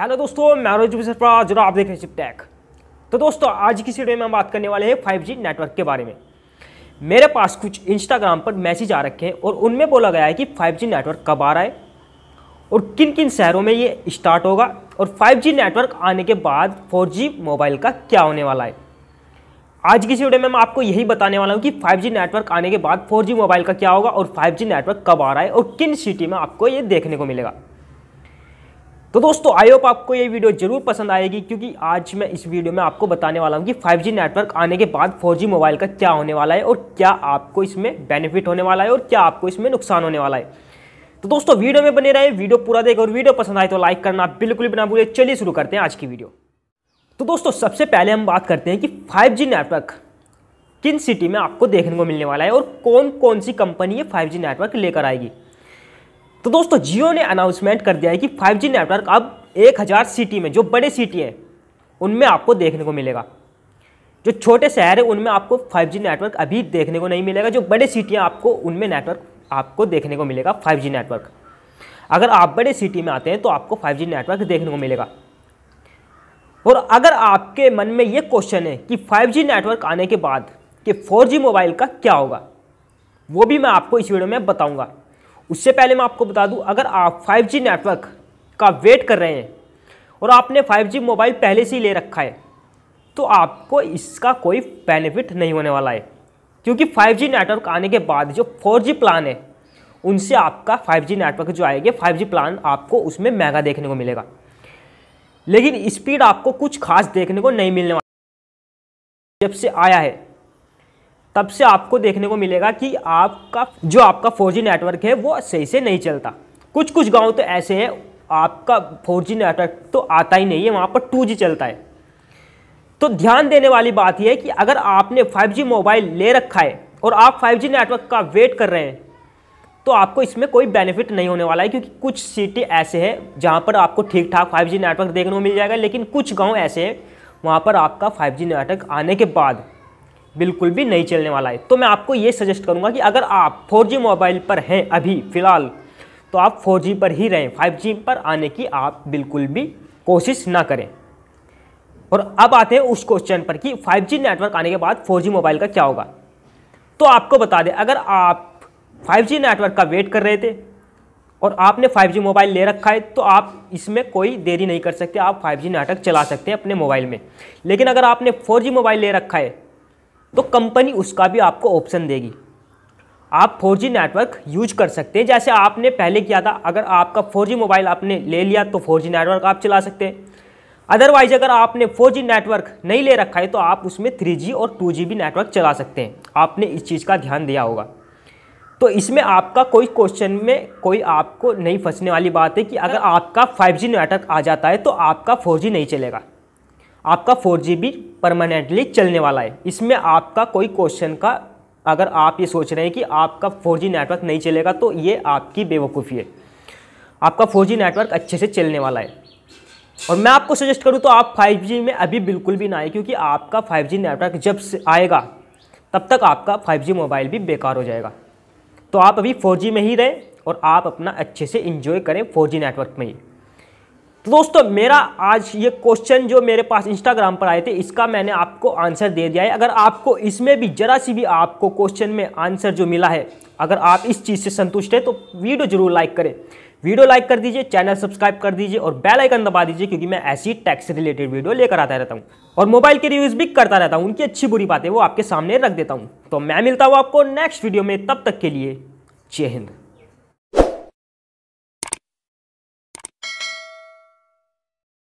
hello दोस्तों मैं रोज सरफराज आप देख रहे हैं टेक तो दोस्तों आज की वीडियो में हम बात करने वाले हैं 5G नेटवर्क के बारे में मेरे पास कुछ इंस्टाग्राम पर मैसेज आ रखे हैं और उनमें बोला गया है कि 5G नेटवर्क कब आ रहा है और किन किन शहरों में ये स्टार्ट होगा और 5G नेटवर्क आने के बाद 4G मोबाइल का क्या होने वाला है आज की वीडियो में मैं आपको यही बताने वाला हूँ कि फाइव नेटवर्क आने के बाद फोर मोबाइल का क्या होगा और फाइव नेटवर्क कब आ रहा है और किन सिटी में आपको ये देखने को मिलेगा तो दोस्तों आई होप आपको ये वीडियो जरूर पसंद आएगी क्योंकि आज मैं इस वीडियो में आपको बताने वाला हूँ कि 5G नेटवर्क आने के बाद 4G मोबाइल का क्या होने वाला है और क्या आपको इसमें बेनिफिट होने वाला है और क्या आपको इसमें नुकसान होने वाला है तो दोस्तों वीडियो में बने रहे वीडियो पूरा देखें और वीडियो पसंद आए तो लाइक करना बिल्कुल भी ना भूलिए चलिए शुरू करते हैं आज की वीडियो तो दोस्तों सबसे पहले हम बात करते हैं कि 5G नेटवर्क किन सिटी में आपको देखने को मिलने वाला है और कौन कौन सी कंपनी ये 5G नेटवर्क लेकर आएगी तो दोस्तों जियो ने अनाउंसमेंट कर दिया है कि 5G नेटवर्क अब 1000 सिटी में जो बड़े सिटी है उनमें आपको देखने को मिलेगा जो छोटे शहर हैं उनमें आपको 5G नेटवर्क अभी देखने को नहीं मिलेगा जो बड़े सिटियाँ आपको उनमें नेटवर्क आपको देखने को मिलेगा 5G नेटवर्क अगर आप बड़े सिटी में आते हैं तो आपको 5G नेटवर्क देखने को मिलेगा और अगर आपके मन में ये क्वेश्चन है कि 5G नेटवर्क आने के बाद कि 4G मोबाइल का क्या होगा वो भी मैं आपको इस वीडियो में बताऊँगा उससे पहले मैं आपको बता दूं अगर आप 5G नेटवर्क का वेट कर रहे हैं और आपने 5G मोबाइल पहले से ही ले रखा है तो आपको इसका कोई बेनिफिट नहीं होने वाला है क्योंकि 5G नेटवर्क आने के बाद जो 4G प्लान है उनसे आपका 5G नेटवर्क जो आएगा फाइव प्लान आपको उसमें महंगा देखने को मिलेगा लेकिन स्पीड आपको कुछ खास देखने को नहीं मिलने वाला जब से आया है तब से आपको देखने को मिलेगा कि आपका जो आपका फोर नेटवर्क है वो सही से नहीं चलता कुछ कुछ गाँव तो ऐसे हैं आपका फोर नेटवर्क तो आता ही नहीं है वहाँ पर टू चलता है तो ध्यान देने वाली बात यह है कि अगर आपने 5G मोबाइल ले रखा है और आप 5G नेटवर्क का वेट कर रहे हैं तो आपको इसमें कोई बेनिफिट नहीं होने वाला है क्योंकि कुछ सिटी ऐसे हैं जहाँ पर आपको ठीक ठाक 5G नेटवर्क देखने को मिल जाएगा लेकिन कुछ गांव ऐसे हैं वहाँ पर आपका 5G नेटवर्क आने के बाद बिल्कुल भी नहीं चलने वाला है तो मैं आपको ये सजेस्ट करूँगा कि अगर आप फोर मोबाइल पर हैं अभी फ़िलहाल तो आप फोर पर ही रहें फाइव पर आने की आप बिल्कुल भी कोशिश ना करें और अब आते हैं उस क्वेश्चन पर कि 5G नेटवर्क आने के बाद 4G मोबाइल का क्या होगा तो आपको बता दें अगर आप 5G नेटवर्क का वेट कर रहे थे और आपने 5G मोबाइल ले रखा है तो आप इसमें कोई देरी नहीं कर सकते आप 5G नेटवर्क चला सकते हैं अपने मोबाइल में लेकिन अगर आपने 4G मोबाइल ले रखा है तो कंपनी उसका भी आपको ऑप्शन देगी आप 4G नेटवर्क यूज कर सकते हैं जैसे आपने पहले किया था अगर आपका 4G मोबाइल आपने ले लिया तो 4G नेटवर्क आप चला सकते हैं अदरवाइज अगर आपने 4G नेटवर्क नहीं ले रखा है तो आप उसमें 3G और 2G भी नेटवर्क चला सकते हैं आपने इस चीज़ का ध्यान दिया होगा तो इसमें आपका कोई क्वेश्चन में कोई आपको नहीं फंसने वाली बात है कि अगर आपका 5G नेटवर्क आ जाता है तो आपका 4G नहीं चलेगा आपका फोर जी बी परमानेंटली चलने वाला है इसमें आपका कोई क्वेश्चन का अगर आप ये सोच रहे हैं कि आपका फोर जी नेटवर्क नहीं चलेगा तो ये आपकी बेवकूफ़ी है आपका फोर जी नेटवर्क अच्छे से चलने वाला है और मैं आपको सजेस्ट करूँ तो आप फाइव जी में अभी बिल्कुल भी ना आए क्योंकि आपका फाइव जी नेटवर्क जब से आएगा तब तक आपका फाइव जी मोबाइल भी बेकार हो जाएगा तो आप अभी फोर जी में ही रहें और आप अपना अच्छे से इन्जॉय करें फोर जी नेटवर्क में ही तो दोस्तों मेरा आज ये क्वेश्चन जो मेरे पास इंस्टाग्राम पर आए थे इसका मैंने आपको आंसर दे दिया है अगर आपको इसमें भी जरा सी भी आपको क्वेश्चन में आंसर जो मिला है अगर आप इस चीज़ से संतुष्ट हैं तो वीडियो जरूर लाइक करें वीडियो लाइक कर दीजिए चैनल सब्सक्राइब कर दीजिए और बेल आइकन दबा दीजिए क्योंकि मैं ऐसी टैक्स रिलेटेड वीडियो लेकर आता रहता हूँ और मोबाइल के रिव्यूज़ भी करता रहता हूँ उनकी अच्छी बुरी बातें वो आपके सामने रख देता हूँ तो मैं मिलता हूँ आपको नेक्स्ट वीडियो में तब तक के लिए जय हिंद